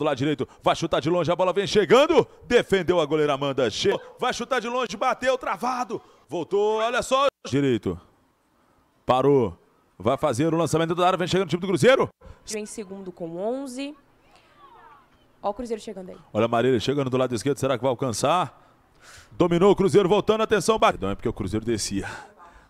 do lado direito, vai chutar de longe, a bola vem chegando, defendeu a goleira Amanda, che... vai chutar de longe, bateu, travado, voltou, olha só, direito, parou, vai fazer o lançamento da área, vem chegando o time do Cruzeiro. Em segundo com 11, olha o Cruzeiro chegando aí. Olha a Marília chegando do lado esquerdo, será que vai alcançar? Dominou o Cruzeiro, voltando, atenção, não é porque o Cruzeiro descia.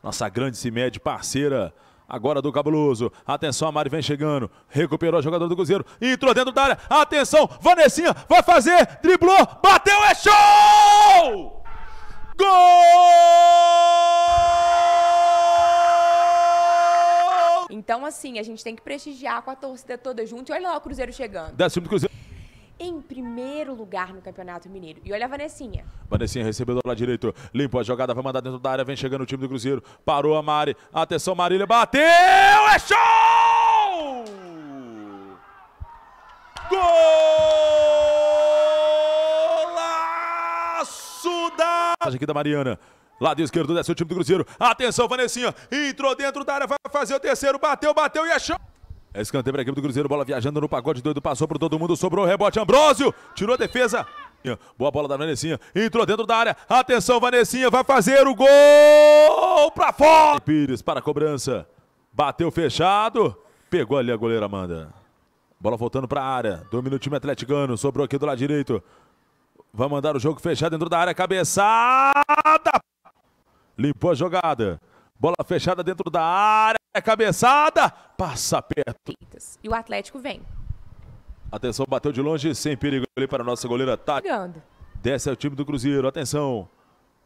Nossa grande CIMED parceira Agora do Cabuloso. Atenção, a Mari vem chegando. Recuperou o jogador do Cruzeiro. Entrou dentro da área. Atenção, Vanessinha vai fazer. Driblou, bateu, é show! Gol! Então, assim, a gente tem que prestigiar com a torcida toda junto. E olha lá o Cruzeiro chegando. Décimo do Cruzeiro em primeiro lugar no Campeonato Mineiro. E olha a Vanessinha. Vanessinha recebeu do lado direito, limpa a jogada, vai mandar dentro da área, vem chegando o time do Cruzeiro, parou a Mari, atenção Marília, bateu, é show! Golaço da... Aqui da Mariana. Lado esquerdo desce o time do Cruzeiro. Atenção, Vanessinha. Entrou dentro da área, vai fazer o terceiro. Bateu, bateu e é show. É escanteio para a equipe do Cruzeiro, bola viajando no pagode doido, passou por todo mundo, sobrou o rebote, Ambrósio, tirou a defesa. Boa bola da Vanessinha, entrou dentro da área, atenção Vanessinha, vai fazer o gol para fora. Pires para a cobrança, bateu fechado, pegou ali a goleira Amanda. Bola voltando para a área, domina o time atleticano, sobrou aqui do lado direito. Vai mandar o jogo fechado dentro da área, cabeçada. Limpou a jogada, bola fechada dentro da área. É cabeçada, passa perto. E o Atlético vem. Atenção, bateu de longe, sem perigo ali para a nossa goleira Tati. Tá Desce é o time do Cruzeiro, atenção.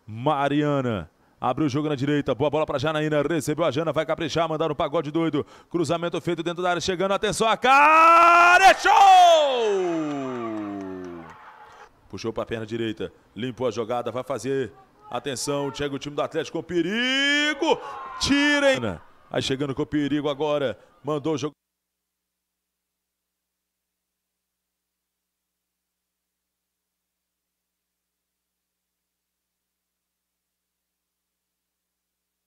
Mariana. Abriu o jogo na direita, boa bola para Janaína, recebeu a Jana, vai caprichar, mandar um pagode doido. Cruzamento feito dentro da área, chegando, atenção, a cara, é show! Puxou para a perna direita, limpou a jogada, vai fazer. Atenção, chega o time do Atlético com perigo. Tirem! Aí chegando com o perigo agora, mandou o jogo.